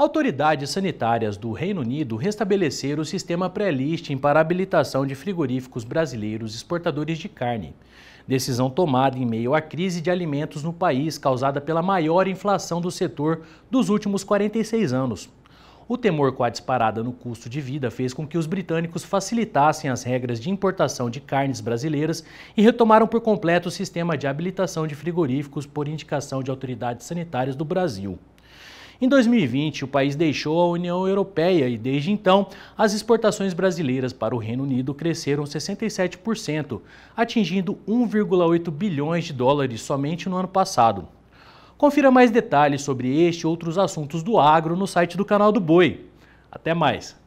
Autoridades sanitárias do Reino Unido restabeleceram o sistema pré-listing para habilitação de frigoríficos brasileiros exportadores de carne. Decisão tomada em meio à crise de alimentos no país causada pela maior inflação do setor dos últimos 46 anos. O temor com a disparada no custo de vida fez com que os britânicos facilitassem as regras de importação de carnes brasileiras e retomaram por completo o sistema de habilitação de frigoríficos por indicação de autoridades sanitárias do Brasil. Em 2020, o país deixou a União Europeia e, desde então, as exportações brasileiras para o Reino Unido cresceram 67%, atingindo 1,8 bilhões de dólares somente no ano passado. Confira mais detalhes sobre este e outros assuntos do agro no site do canal do Boi. Até mais!